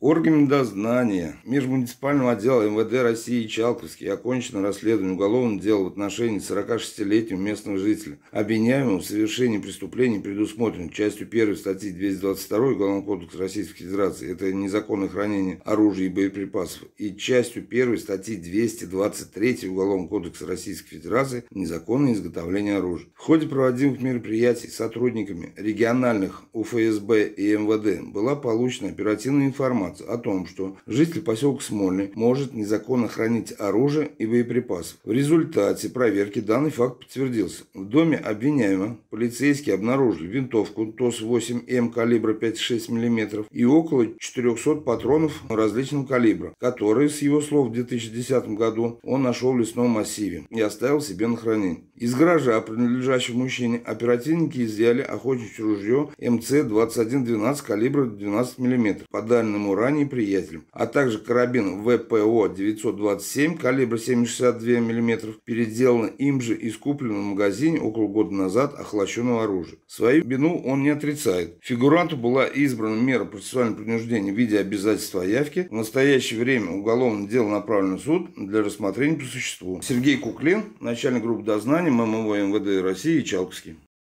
Органами дознания Межмуниципального отдела МВД России Чалковский окончено расследование уголовного дела в отношении 46-летнего местного жителя, обвиняемого в совершении преступлений, предусмотренных частью 1 статьи 222 Уголовного кодекса Российской Федерации, это незаконное хранение оружия и боеприпасов, и частью 1 статьи 223 Уголовного кодекса Российской Федерации незаконное изготовление оружия. В ходе проводимых мероприятий сотрудниками региональных УФСБ и МВД была получена оперативная информация информацию о том, что житель поселка Смольный может незаконно хранить оружие и боеприпасы. В результате проверки данный факт подтвердился. В доме обвиняемого полицейские обнаружили винтовку ТОС-8М калибра 5,6 мм и около 400 патронов различного калибра, которые, с его слов, в 2010 году он нашел в лесном массиве и оставил себе на хранение. Из гаража, принадлежащего мужчине, оперативники изъяли охотничье ружье МЦ-2112 калибра 12 мм. По дальнему ранее приятелем, а также карабин ВПО-927 калибра 7,62 мм, переделан им же из купленного в магазине около года назад охлащенного оружия. Свою вину он не отрицает. Фигуранту была избрана мера процессуального принуждения в виде обязательства явки. В настоящее время уголовное дело направлено в суд для рассмотрения по существу. Сергей Куклин, начальник группы дознания ММВ МВД России Чалковский.